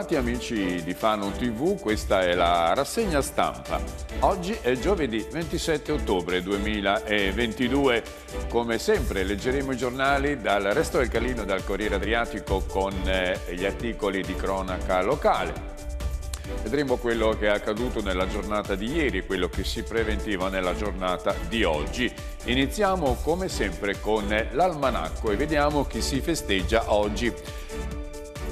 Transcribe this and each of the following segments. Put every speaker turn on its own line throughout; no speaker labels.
bentrovati amici di Fano TV, questa è la rassegna stampa. Oggi è giovedì 27 ottobre 2022. Come sempre leggeremo i giornali dal Resto del Calino dal Corriere Adriatico con eh, gli articoli di cronaca locale. Vedremo quello che è accaduto nella giornata di ieri e quello che si preventiva nella giornata di oggi. Iniziamo come sempre con eh, l'almanacco e vediamo chi si festeggia oggi.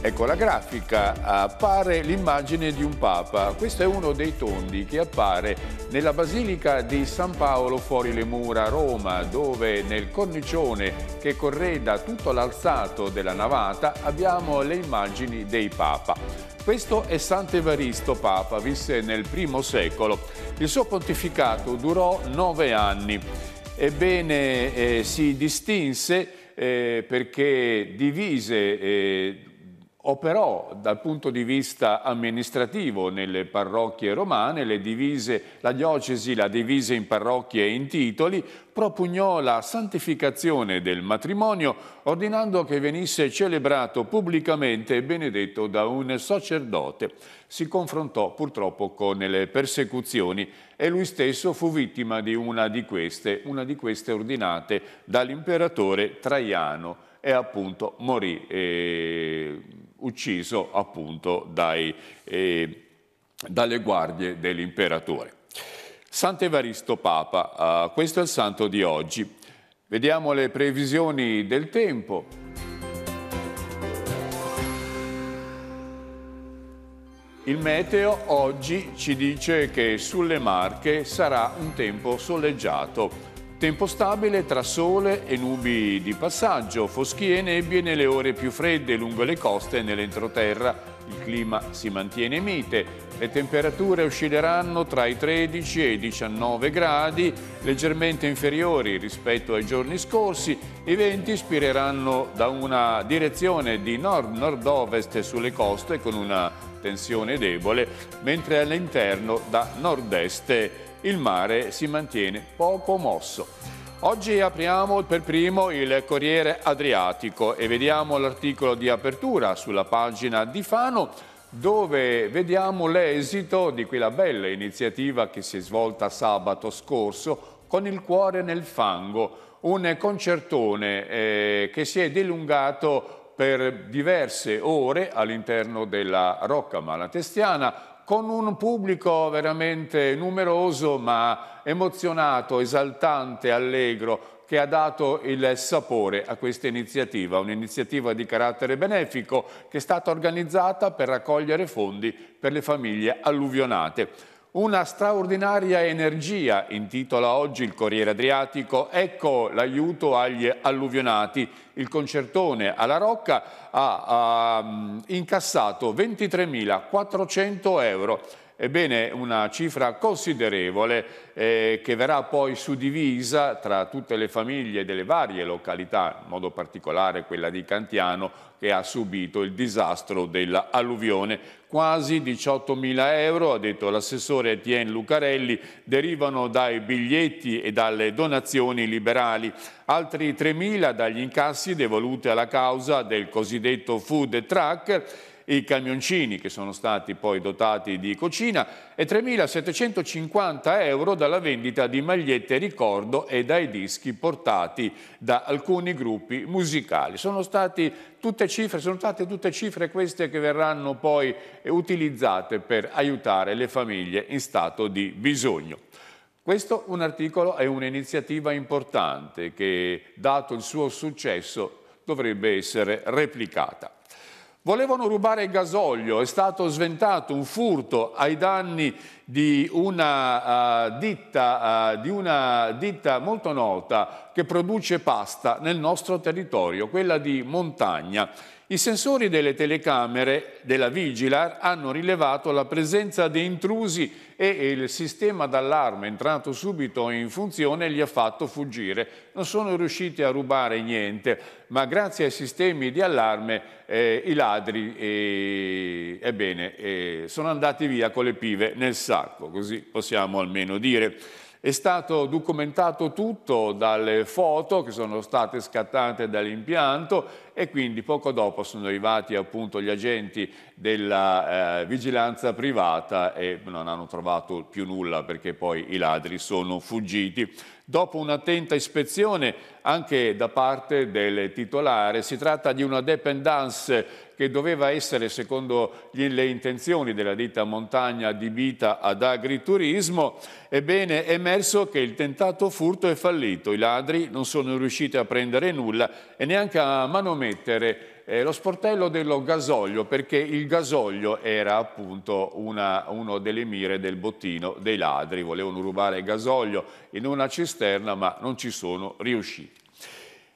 Ecco, la grafica appare l'immagine di un Papa. Questo è uno dei tondi che appare nella Basilica di San Paolo fuori le mura a Roma, dove nel cornicione che correda tutto l'alzato della navata abbiamo le immagini dei Papa. Questo è Sant'Evaristo Papa, visse nel primo secolo. Il suo pontificato durò nove anni. Ebbene, eh, si distinse eh, perché divise eh, operò dal punto di vista amministrativo nelle parrocchie romane, divise, la diocesi la divise in parrocchie e in titoli, propugnò la santificazione del matrimonio ordinando che venisse celebrato pubblicamente e benedetto da un sacerdote. Si confrontò purtroppo con le persecuzioni e lui stesso fu vittima di una di queste, una di queste ordinate dall'imperatore Traiano e appunto morì. E eh, ucciso appunto dai, eh, dalle guardie dell'imperatore. Sant'Evaristo Papa, uh, questo è il santo di oggi. Vediamo le previsioni del tempo. Il meteo oggi ci dice che sulle Marche sarà un tempo soleggiato Tempo stabile tra sole e nubi di passaggio, foschie e nebbie nelle ore più fredde lungo le coste e nell'entroterra. Il clima si mantiene mite, le temperature oscilleranno tra i 13 e i 19 gradi, leggermente inferiori rispetto ai giorni scorsi. I venti spireranno da una direzione di nord-nord-ovest sulle coste con una tensione debole, mentre all'interno da nord-est il mare si mantiene poco mosso. Oggi apriamo per primo il Corriere Adriatico e vediamo l'articolo di apertura sulla pagina di Fano dove vediamo l'esito di quella bella iniziativa che si è svolta sabato scorso con il cuore nel fango, un concertone eh, che si è dilungato per diverse ore all'interno della Rocca Malatestiana con un pubblico veramente numeroso ma emozionato, esaltante, allegro, che ha dato il sapore a questa iniziativa, un'iniziativa di carattere benefico che è stata organizzata per raccogliere fondi per le famiglie alluvionate. Una straordinaria energia, intitola oggi il Corriere Adriatico, ecco l'aiuto agli alluvionati. Il concertone alla Rocca ha, ha ehm, incassato 23.400 euro Ebbene, una cifra considerevole eh, che verrà poi suddivisa tra tutte le famiglie delle varie località, in modo particolare quella di Cantiano, che ha subito il disastro dell'alluvione. Quasi 18.000 euro, ha detto l'assessore Etienne Lucarelli, derivano dai biglietti e dalle donazioni liberali. Altri 3.000 dagli incassi devoluti alla causa del cosiddetto food truck i camioncini che sono stati poi dotati di cucina e 3.750 euro dalla vendita di magliette ricordo e dai dischi portati da alcuni gruppi musicali. Sono, tutte cifre, sono state tutte cifre queste che verranno poi utilizzate per aiutare le famiglie in stato di bisogno. Questo un articolo è un'iniziativa importante che, dato il suo successo, dovrebbe essere replicata. Volevano rubare gasolio, è stato sventato un furto ai danni di una, uh, ditta, uh, di una ditta molto nota che produce pasta nel nostro territorio, quella di Montagna. I sensori delle telecamere della Vigilar hanno rilevato la presenza di intrusi e il sistema d'allarme entrato subito in funzione li ha fatto fuggire. Non sono riusciti a rubare niente, ma grazie ai sistemi di allarme eh, i ladri eh, ebbene, eh, sono andati via con le pive nel sacco, così possiamo almeno dire. È stato documentato tutto dalle foto che sono state scattate dall'impianto e quindi poco dopo sono arrivati appunto gli agenti della eh, vigilanza privata e non hanno trovato più nulla perché poi i ladri sono fuggiti. Dopo un'attenta ispezione anche da parte del titolare, si tratta di una dependance che doveva essere, secondo le intenzioni della ditta Montagna, adibita ad agriturismo, ebbene è emerso che il tentato furto è fallito. I ladri non sono riusciti a prendere nulla e neanche a manomeno mettere eh, lo sportello dello gasolio perché il gasolio era appunto una, uno delle mire del bottino dei ladri, volevano rubare gasolio in una cisterna ma non ci sono riusciti.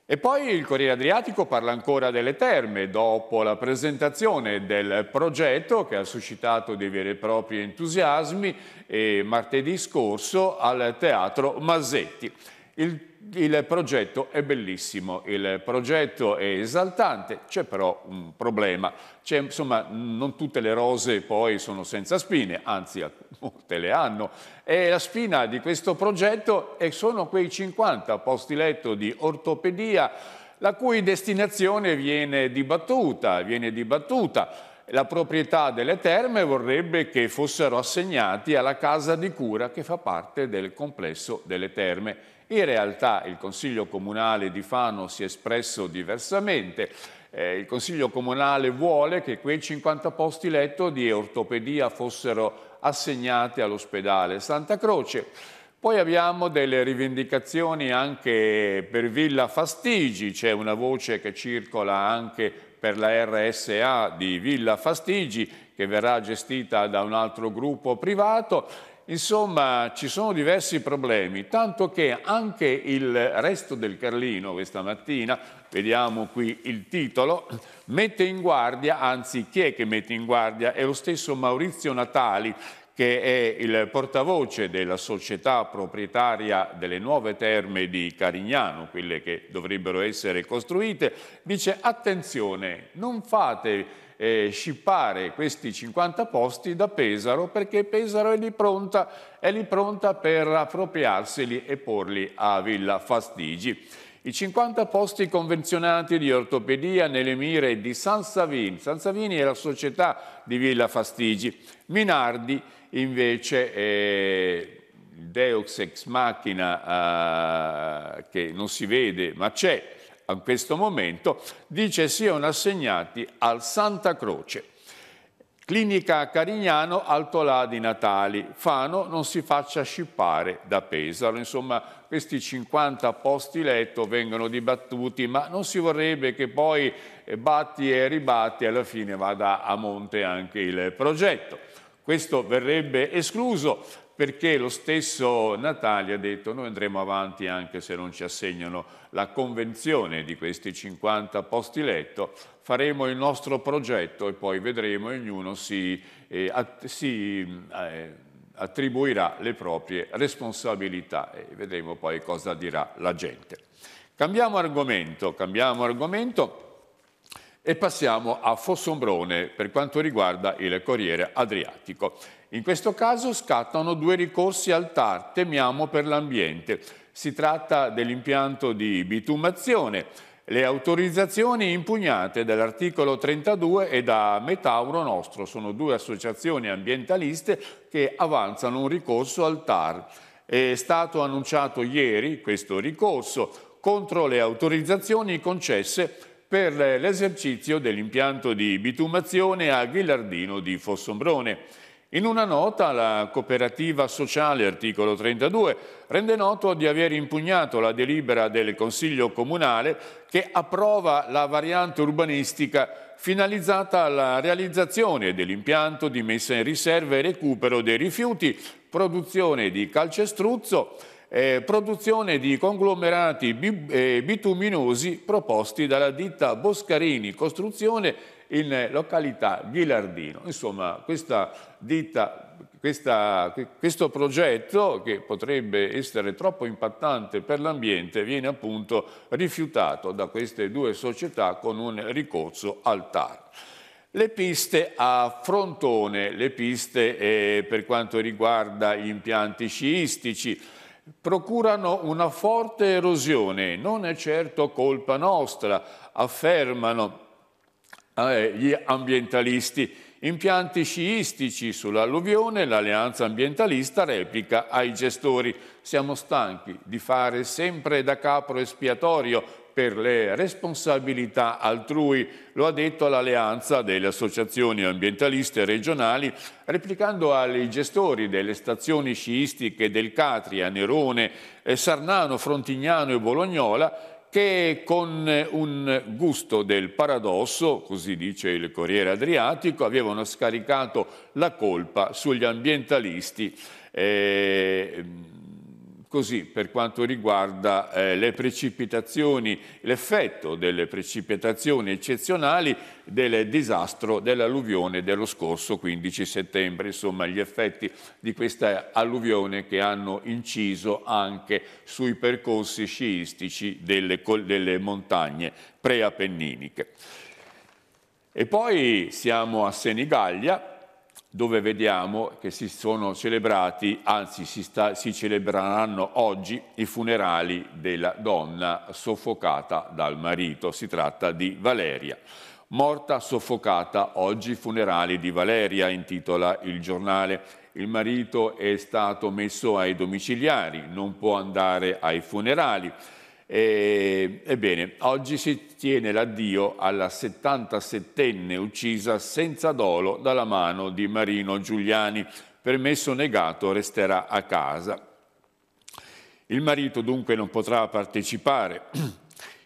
E poi il Corriere Adriatico parla ancora delle terme, dopo la presentazione del progetto che ha suscitato dei veri e propri entusiasmi eh, martedì scorso al Teatro Masetti. Il il progetto è bellissimo, il progetto è esaltante, c'è però un problema. insomma, non tutte le rose poi sono senza spine, anzi molte le hanno. E la spina di questo progetto sono quei 50 posti letto di ortopedia la cui destinazione viene dibattuta, viene dibattuta la proprietà delle terme vorrebbe che fossero assegnati alla casa di cura che fa parte del complesso delle terme. In realtà il Consiglio Comunale di Fano si è espresso diversamente. Eh, il Consiglio Comunale vuole che quei 50 posti letto di ortopedia fossero assegnati all'ospedale Santa Croce. Poi abbiamo delle rivendicazioni anche per Villa Fastigi, c'è una voce che circola anche per la RSA di Villa Fastigi che verrà gestita da un altro gruppo privato. Insomma, ci sono diversi problemi, tanto che anche il resto del Carlino questa mattina, vediamo qui il titolo, mette in guardia, anzi chi è che mette in guardia? È lo stesso Maurizio Natali che è il portavoce della società proprietaria delle nuove terme di Carignano, quelle che dovrebbero essere costruite, dice attenzione, non fate eh, scippare questi 50 posti da Pesaro perché Pesaro è lì pronta, è lì pronta per appropriarseli e porli a Villa Fastigi. I 50 posti convenzionati di ortopedia nelle mire di San Savini. San Savini è la società di Villa Fastigi. Minardi invece eh, il Deus ex machina eh, che non si vede ma c'è a questo momento, dice siano assegnati al Santa Croce. Clinica Carignano, Altolà di Natali, Fano non si faccia scippare da Pesaro. Insomma, questi 50 posti letto vengono dibattuti, ma non si vorrebbe che poi batti e ribatti alla fine vada a monte anche il progetto. Questo verrebbe escluso perché lo stesso Natali ha detto noi andremo avanti anche se non ci assegnano la convenzione di questi 50 posti letto, faremo il nostro progetto e poi vedremo ognuno si, eh, att si eh, attribuirà le proprie responsabilità e vedremo poi cosa dirà la gente. Cambiamo argomento, cambiamo argomento e passiamo a Fossombrone per quanto riguarda il Corriere Adriatico. In questo caso scattano due ricorsi al TAR, temiamo per l'ambiente. Si tratta dell'impianto di bitumazione. Le autorizzazioni impugnate dall'articolo 32 e da Metauro Nostro sono due associazioni ambientaliste che avanzano un ricorso al TAR. È stato annunciato ieri questo ricorso contro le autorizzazioni concesse per l'esercizio dell'impianto di bitumazione a Ghilardino di Fossombrone. In una nota la cooperativa sociale, articolo 32, rende noto di aver impugnato la delibera del Consiglio Comunale che approva la variante urbanistica finalizzata alla realizzazione dell'impianto di messa in riserva e recupero dei rifiuti, produzione di calcestruzzo, eh, produzione di conglomerati eh, bituminosi proposti dalla ditta Boscarini Costruzione in località Ghilardino. Insomma, questa ditta, questa, questo progetto, che potrebbe essere troppo impattante per l'ambiente, viene appunto rifiutato da queste due società con un ricorso al TAR. Le piste a frontone, le piste eh, per quanto riguarda gli impianti sciistici, procurano una forte erosione, non è certo colpa nostra, affermano eh, gli ambientalisti. Impianti sciistici sull'alluvione, l'alleanza ambientalista replica ai gestori. Siamo stanchi di fare sempre da capro espiatorio per le responsabilità altrui, lo ha detto l'Alleanza delle associazioni ambientaliste regionali, replicando ai gestori delle stazioni sciistiche del Catria, Nerone, eh, Sarnano, Frontignano e Bolognola, che con eh, un gusto del paradosso, così dice il Corriere Adriatico, avevano scaricato la colpa sugli ambientalisti. Eh, Così per quanto riguarda eh, le precipitazioni, l'effetto delle precipitazioni eccezionali del disastro dell'alluvione dello scorso 15 settembre, insomma gli effetti di questa alluvione che hanno inciso anche sui percorsi sciistici delle, delle montagne preapenniniche. E poi siamo a Senigallia, dove vediamo che si sono celebrati, anzi si, sta, si celebreranno oggi i funerali della donna soffocata dal marito. Si tratta di Valeria. Morta soffocata, oggi i funerali di Valeria, intitola il giornale. Il marito è stato messo ai domiciliari, non può andare ai funerali. E, ebbene, oggi si tiene l'addio alla 77enne uccisa senza dolo dalla mano di Marino Giuliani. Permesso negato resterà a casa. Il marito dunque non potrà partecipare.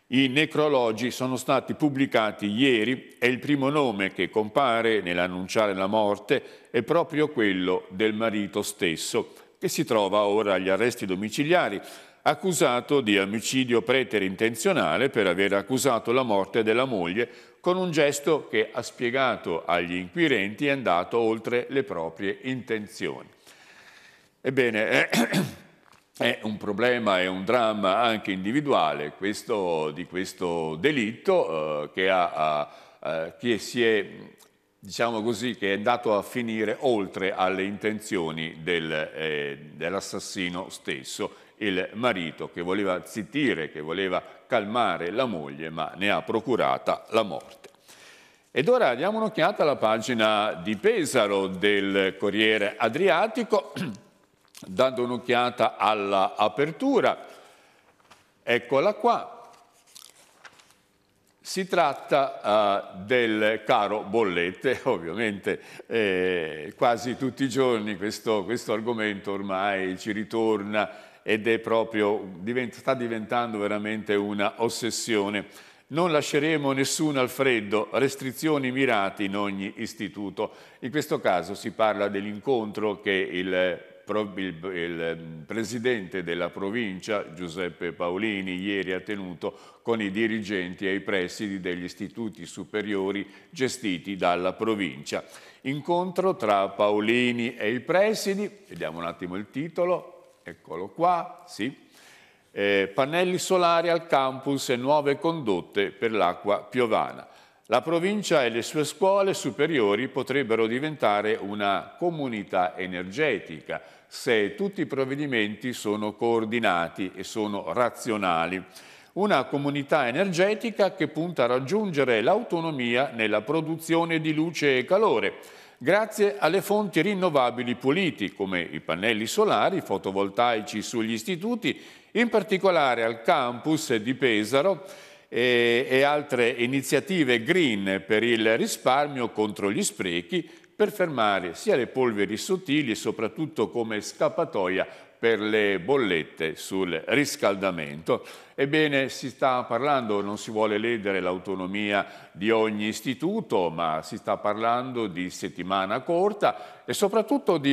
I necrologi sono stati pubblicati ieri e il primo nome che compare nell'annunciare la morte è proprio quello del marito stesso, che si trova ora agli arresti domiciliari accusato di omicidio preterintenzionale per aver accusato la morte della moglie con un gesto che ha spiegato agli inquirenti è andato oltre le proprie intenzioni. Ebbene, è un problema, è un dramma anche individuale questo, di questo delitto eh, che, ha, eh, che si è diciamo così, che è andato a finire oltre alle intenzioni del, eh, dell'assassino stesso il marito che voleva zittire, che voleva calmare la moglie, ma ne ha procurata la morte. Ed ora diamo un'occhiata alla pagina di Pesaro del Corriere Adriatico, dando un'occhiata all'apertura. Eccola qua. Si tratta uh, del caro bollette, ovviamente eh, quasi tutti i giorni questo, questo argomento ormai ci ritorna ed è proprio, sta diventando veramente una ossessione. Non lasceremo nessuno al freddo, restrizioni mirate in ogni istituto. In questo caso si parla dell'incontro che il, il, il, mm, presidente della provincia, Giuseppe Paolini, ieri ha tenuto con i dirigenti e i presidi degli istituti superiori gestiti dalla provincia. Incontro tra Paolini e i presidi, vediamo un attimo il titolo, eccolo qua, sì. Eh, pannelli solari al campus e nuove condotte per l'acqua piovana. La provincia e le sue scuole superiori potrebbero diventare una comunità energetica se tutti i provvedimenti sono coordinati e sono razionali. Una comunità energetica che punta a raggiungere l'autonomia nella produzione di luce e calore, grazie alle fonti rinnovabili puliti come i pannelli solari fotovoltaici sugli istituti, in particolare al campus di Pesaro e, e altre iniziative green per il risparmio contro gli sprechi per fermare sia le polveri sottili e soprattutto come scappatoia per le bollette sul riscaldamento. Ebbene, si sta parlando, non si vuole ledere l'autonomia di ogni istituto, ma si sta parlando di settimana corta e soprattutto di,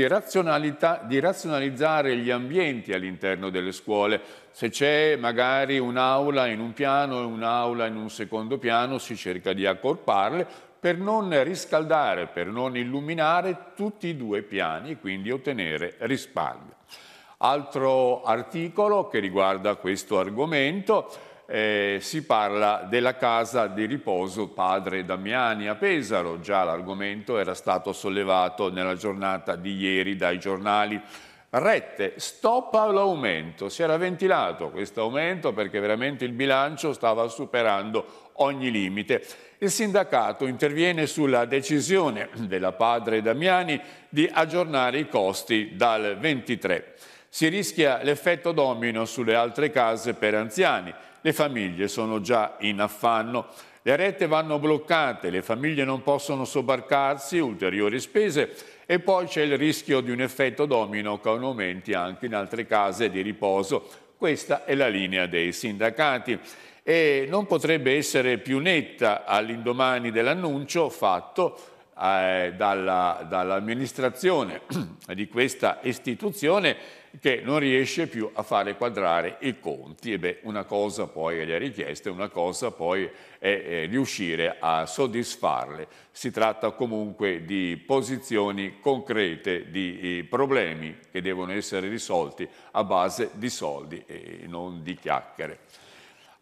di razionalizzare gli ambienti all'interno delle scuole. Se c'è magari un'aula in un piano e un'aula in un secondo piano, si cerca di accorparle per non riscaldare, per non illuminare tutti i due piani e quindi ottenere risparmio. Altro articolo che riguarda questo argomento eh, si parla della casa di riposo padre Damiani a Pesaro, già l'argomento era stato sollevato nella giornata di ieri dai giornali rette, stop all'aumento, si era ventilato questo aumento perché veramente il bilancio stava superando ogni limite. Il sindacato interviene sulla decisione della padre Damiani di aggiornare i costi dal 23 si rischia l'effetto domino sulle altre case per anziani. Le famiglie sono già in affanno. Le rette vanno bloccate, le famiglie non possono sobbarcarsi, ulteriori spese e poi c'è il rischio di un effetto domino con aumenti anche in altre case di riposo. Questa è la linea dei sindacati e non potrebbe essere più netta all'indomani dell'annuncio fatto eh, dall'amministrazione di questa istituzione che non riesce più a fare quadrare i conti. E beh, una cosa poi è le richieste, una cosa poi è, è riuscire a soddisfarle. Si tratta comunque di posizioni concrete, di eh, problemi che devono essere risolti a base di soldi e non di chiacchiere.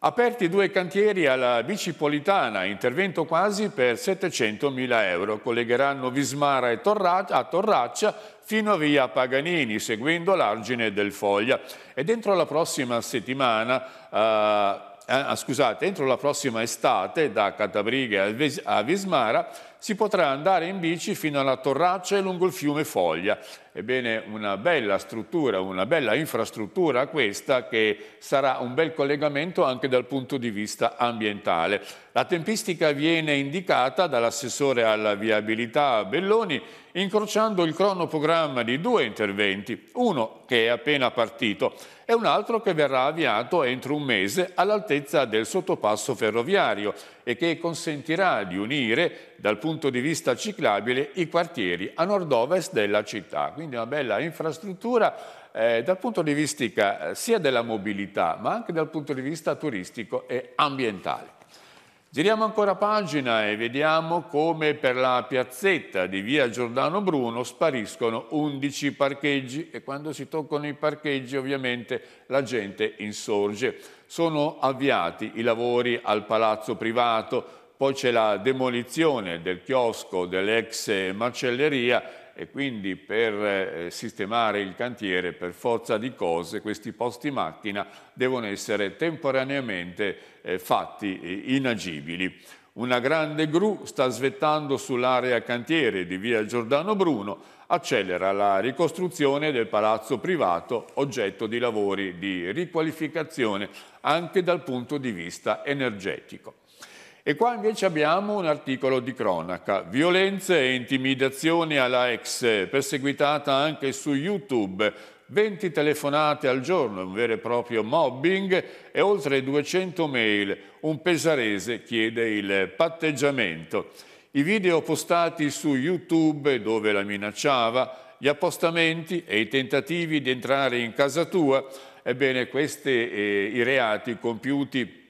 Aperti due cantieri alla bicipolitana, intervento quasi per 700 mila euro. Collegheranno Vismara a Torraccia fino a via Paganini, seguendo l'argine del Foglia. E dentro la prossima settimana... Eh, eh, scusate, entro la prossima estate da Catabriga a Vismara si potrà andare in bici fino alla Torraccia e lungo il fiume Foglia. Ebbene, una bella struttura, una bella infrastruttura questa che sarà un bel collegamento anche dal punto di vista ambientale. La tempistica viene indicata dall'assessore alla viabilità Belloni incrociando il cronoprogramma di due interventi, uno che è appena partito e un altro che verrà avviato entro un mese all'altezza del sottopasso ferroviario e che consentirà di unire dal punto di vista ciclabile i quartieri a nord-ovest della città. Quindi una bella infrastruttura eh, dal punto di vista eh, sia della mobilità ma anche dal punto di vista turistico e ambientale. Giriamo ancora pagina e vediamo come per la piazzetta di via Giordano Bruno spariscono 11 parcheggi e quando si toccano i parcheggi ovviamente la gente insorge. Sono avviati i lavori al palazzo privato, poi c'è la demolizione del chiosco dell'ex macelleria e quindi per eh, sistemare il cantiere per forza di cose questi posti macchina devono essere temporaneamente eh, fatti eh, inagibili. Una grande gru sta svettando sull'area cantiere di via Giordano Bruno, accelera la ricostruzione del palazzo privato oggetto di lavori di riqualificazione anche dal punto di vista energetico. E qua invece abbiamo un articolo di cronaca, violenze e intimidazioni alla ex, perseguitata anche su YouTube, 20 telefonate al giorno, un vero e proprio mobbing e oltre 200 mail. Un pesarese chiede il patteggiamento. I video postati su YouTube dove la minacciava, gli appostamenti e i tentativi di entrare in casa tua, ebbene questi eh, i reati compiuti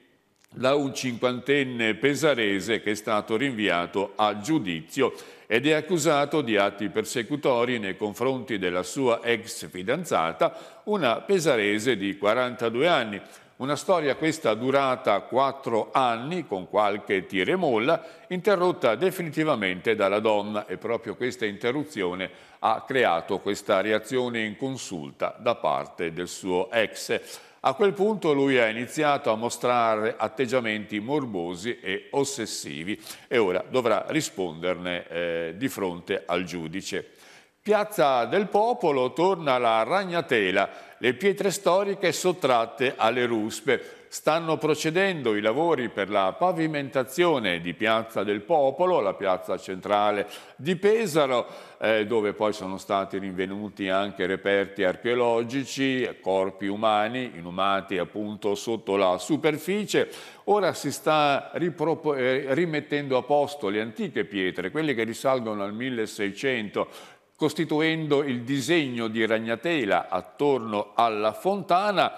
da un cinquantenne pesarese che è stato rinviato a giudizio ed è accusato di atti persecutori nei confronti della sua ex fidanzata, una pesarese di 42 anni. Una storia questa durata quattro anni con qualche tire molla, interrotta definitivamente dalla donna e proprio questa interruzione ha creato questa reazione inconsulta da parte del suo ex. A quel punto lui ha iniziato a mostrare atteggiamenti morbosi e ossessivi e ora dovrà risponderne eh, di fronte al giudice. Piazza del Popolo torna la ragnatela, le pietre storiche sottratte alle ruspe stanno procedendo i lavori per la pavimentazione di Piazza del Popolo, la piazza centrale di Pesaro, eh, dove poi sono stati rinvenuti anche reperti archeologici, corpi umani inumati appunto sotto la superficie. Ora si sta eh, rimettendo a posto le antiche pietre, quelle che risalgono al 1600, costituendo il disegno di ragnatela attorno alla fontana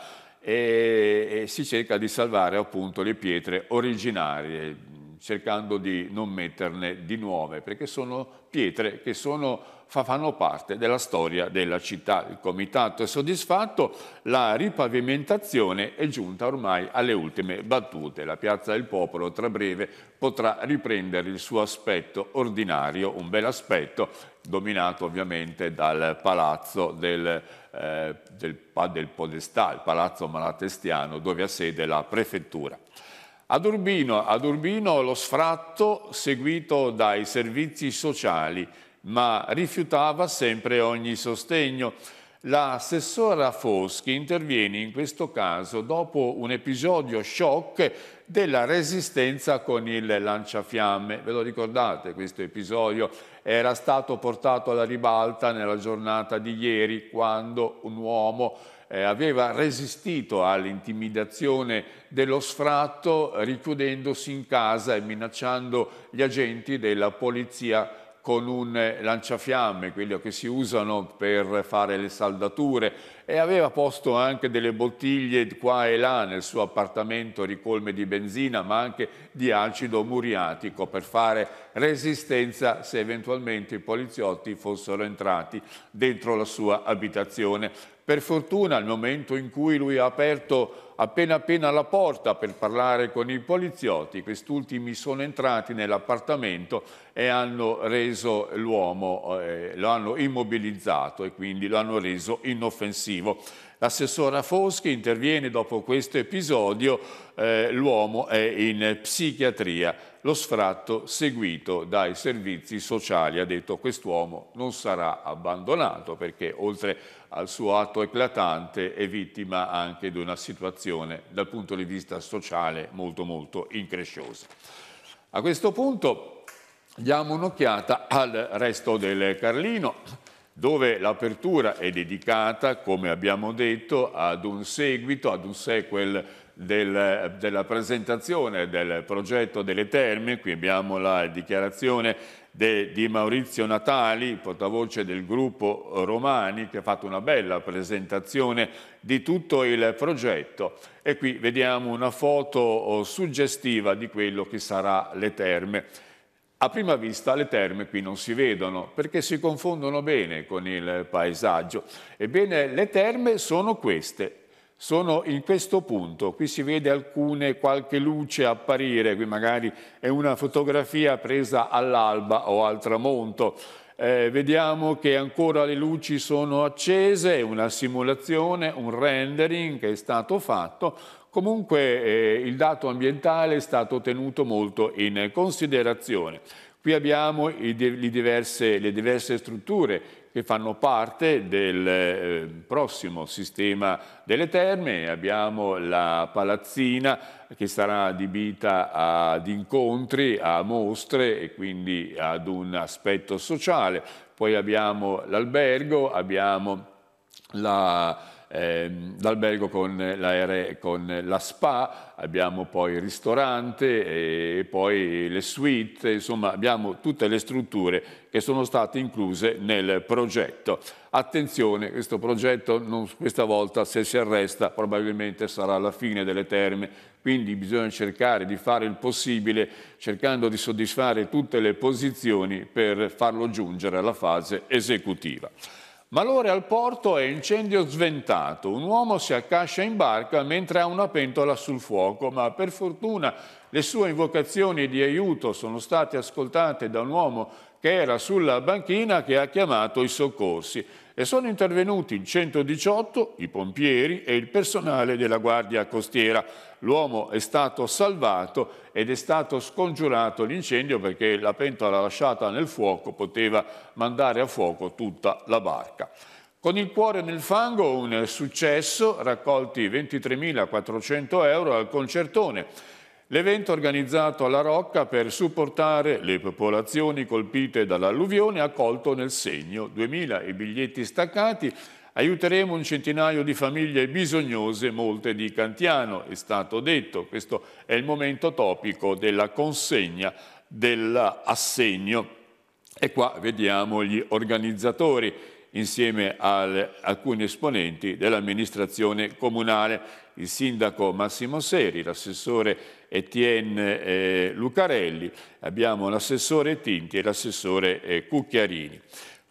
e, e si cerca di salvare appunto le pietre originarie, eh, cercando di non metterne di nuove, perché sono pietre che sono fanno parte della storia della città. Il comitato è soddisfatto, la ripavimentazione è giunta ormai alle ultime battute. La Piazza del Popolo tra breve potrà riprendere il suo aspetto ordinario, un bel aspetto, dominato ovviamente dal palazzo del eh, del, del Podestà, il palazzo malatestiano, dove ha sede la prefettura. Ad Urbino, ad Urbino lo sfratto seguito dai servizi sociali, ma rifiutava sempre ogni sostegno. L'assessora Foschi interviene in questo caso dopo un episodio shock della resistenza con il lanciafiamme. Ve lo ricordate questo episodio? era stato portato alla ribalta nella giornata di ieri quando un uomo eh, aveva resistito all'intimidazione dello sfratto richiudendosi in casa e minacciando gli agenti della polizia con un lanciafiamme, quello che si usano per fare le saldature, e aveva posto anche delle bottiglie qua e là nel suo appartamento ricolme di benzina ma anche di acido muriatico per fare resistenza se eventualmente i poliziotti fossero entrati dentro la sua abitazione. Per fortuna al momento in cui lui ha aperto appena appena la porta per parlare con i poliziotti, quest'ultimi sono entrati nell'appartamento e hanno reso l'uomo, eh, lo hanno immobilizzato e quindi lo hanno reso inoffensivo successivo. L'assessora Foschi interviene dopo questo episodio, eh, l'uomo è in psichiatria, lo sfratto seguito dai servizi sociali. Ha detto quest'uomo non sarà abbandonato perché oltre al suo atto eclatante è vittima anche di una situazione dal punto di vista sociale molto molto incresciosa. A questo punto diamo un'occhiata al resto del Carlino dove l'apertura è dedicata, come abbiamo detto, ad un seguito, ad un sequel del, della presentazione del progetto delle terme, qui abbiamo la dichiarazione de, di Maurizio Natali, portavoce del gruppo Romani, che ha fatto una bella presentazione di tutto il progetto e qui vediamo una foto oh, suggestiva di quello che sarà le terme. A prima vista le terme qui non si vedono perché si confondono bene con il paesaggio. Ebbene, le terme sono queste, sono in questo punto, qui si vede alcune, qualche luce apparire, qui magari è una fotografia presa all'alba o al tramonto. Eh, vediamo che ancora le luci sono accese, è una simulazione, un rendering che è stato fatto Comunque eh, il dato ambientale è stato tenuto molto in considerazione. Qui abbiamo i, le, diverse, le diverse strutture che fanno parte del eh, prossimo sistema delle terme. Abbiamo la palazzina che sarà adibita ad incontri, a mostre e quindi ad un aspetto sociale. Poi abbiamo l'albergo, abbiamo la ehm, l'albergo con, l'aere- con la spa, abbiamo poi il ristorante e poi le suite, insomma abbiamo tutte le strutture che sono state incluse nel progetto. Attenzione, questo progetto non, questa volta se si arresta probabilmente sarà la fine delle terme, quindi bisogna cercare di fare il possibile cercando di soddisfare tutte le posizioni per farlo giungere alla fase esecutiva. Malore al porto è incendio sventato. Un uomo si accascia in barca mentre ha una pentola sul fuoco, ma per fortuna le sue invocazioni di aiuto sono state ascoltate da un uomo che era sulla banchina che ha chiamato i soccorsi e sono intervenuti il 118, i pompieri e il personale della Guardia Costiera. L'uomo è stato salvato ed è stato scongiurato l'incendio perché la pentola lasciata nel fuoco poteva mandare a fuoco tutta la barca. Con il cuore nel fango un successo, raccolti 23.400 euro al concertone L'evento organizzato alla Rocca per supportare le popolazioni colpite dall'alluvione ha colto nel segno 2.000 i biglietti staccati Aiuteremo un centinaio di famiglie bisognose, molte di Cantiano, è stato detto. Questo è il momento topico della consegna dell'assegno. E qua vediamo gli organizzatori insieme ad alcuni esponenti dell'amministrazione comunale il sindaco Massimo Seri, l'assessore Etienne eh, Lucarelli, abbiamo l'assessore Tinti e l'assessore eh, Cucchiarini.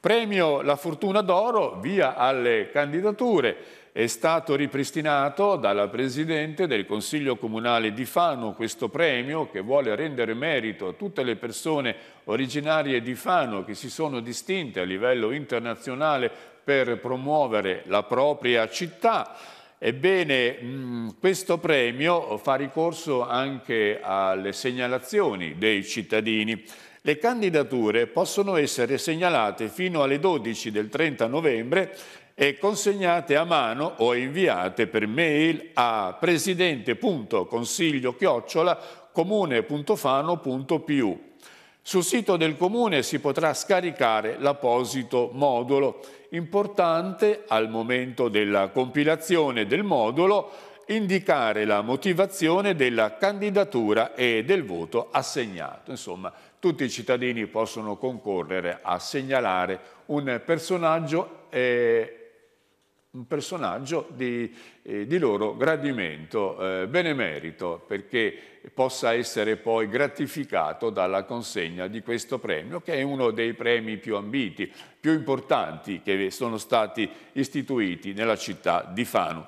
Premio La Fortuna d'Oro via alle candidature è stato ripristinato dalla Presidente del Consiglio Comunale di Fano questo premio che vuole rendere merito a tutte le persone originarie di Fano che si sono distinte a livello internazionale per promuovere la propria città. Ebbene, mm, questo premio fa ricorso anche alle segnalazioni dei cittadini. Le candidature possono essere segnalate fino alle 12 del 30 novembre e consegnate a mano o inviate per mail a presidente.consiglio-comune.fano.piu. Sul sito del Comune si potrà scaricare l'apposito modulo importante al momento della compilazione del modulo indicare la motivazione della candidatura e del voto assegnato. Insomma, tutti i cittadini possono concorrere a segnalare un personaggio eh, un personaggio di, eh, di loro gradimento, eh, benemerito, perché possa essere poi gratificato dalla consegna di questo premio, che è uno dei premi più ambiti, più importanti che sono stati istituiti nella città di Fano.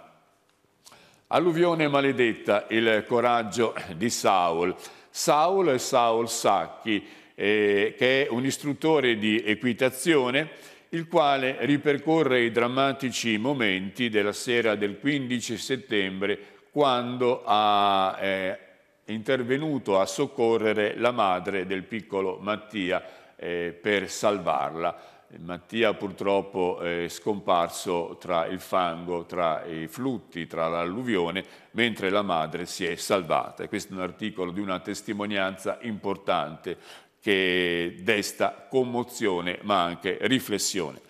Alluvione maledetta, il coraggio di Saul. Saul è Saul Sacchi, eh, che è un istruttore di equitazione, il quale ripercorre i drammatici momenti della sera del 15 settembre quando ha eh, intervenuto a soccorrere la madre del piccolo Mattia eh, per salvarla. Mattia purtroppo è scomparso tra il fango, tra i flutti, tra l'alluvione, mentre la madre si è salvata. E questo è un articolo di una testimonianza importante che desta commozione ma anche riflessione.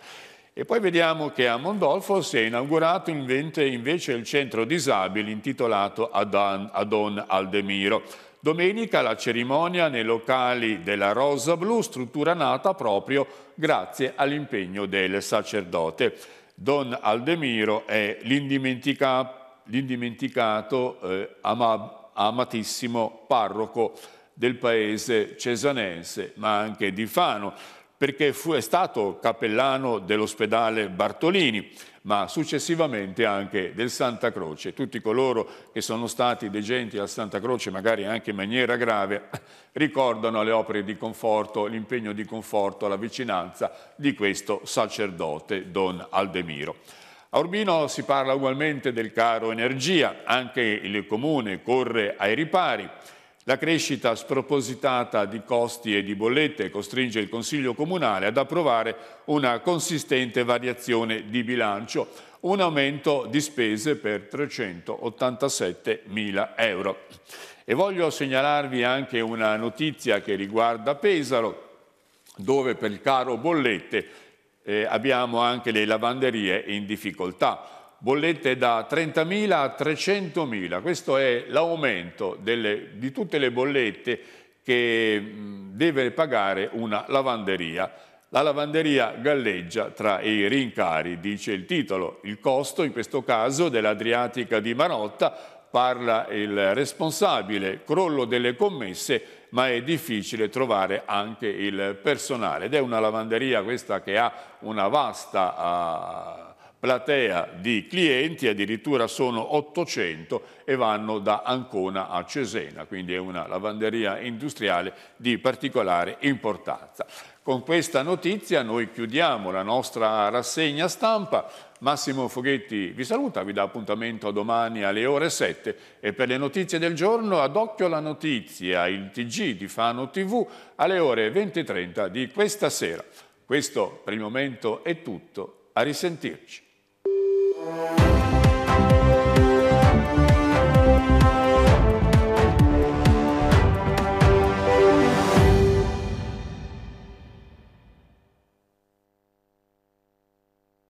E poi vediamo che a Mondolfo si è inaugurato invece il centro disabili intitolato a Don Aldemiro. Domenica la cerimonia nei locali della Rosa Blu, struttura nata proprio grazie all'impegno del sacerdote. Don Aldemiro è l'indimenticato, eh, ama, amatissimo parroco del paese cesanese, ma anche di Fano, perché fu, è stato cappellano dell'ospedale Bartolini, ma successivamente anche del Santa Croce. Tutti coloro che sono stati degenti al Santa Croce, magari anche in maniera grave, ricordano le opere di conforto, l'impegno di conforto, la vicinanza di questo sacerdote, Don Aldemiro. A Urbino si parla ugualmente del caro energia, anche il comune corre ai ripari. La crescita spropositata di costi e di bollette costringe il Consiglio Comunale ad approvare una consistente variazione di bilancio, un aumento di spese per 387 mila euro. E voglio segnalarvi anche una notizia che riguarda Pesaro, dove per il caro bollette eh, abbiamo anche le lavanderie in difficoltà bollette da 30.000 a 300.000. Questo è l'aumento di tutte le bollette che deve pagare una lavanderia. La lavanderia galleggia tra i rincari, dice il titolo. Il costo, in questo caso, dell'Adriatica di Marotta, parla il responsabile, crollo delle commesse, ma è difficile trovare anche il personale. Ed è una lavanderia questa che ha una vasta ah, platea di clienti, addirittura sono 800 e vanno da Ancona a Cesena, quindi è una lavanderia industriale di particolare importanza. Con questa notizia noi chiudiamo la nostra rassegna stampa. Massimo Foghetti vi saluta, vi dà appuntamento domani alle ore 7 e per le notizie del giorno ad occhio la notizia, il TG di Fano TV alle ore 20.30 di questa sera. Questo per il momento è tutto, a risentirci. you.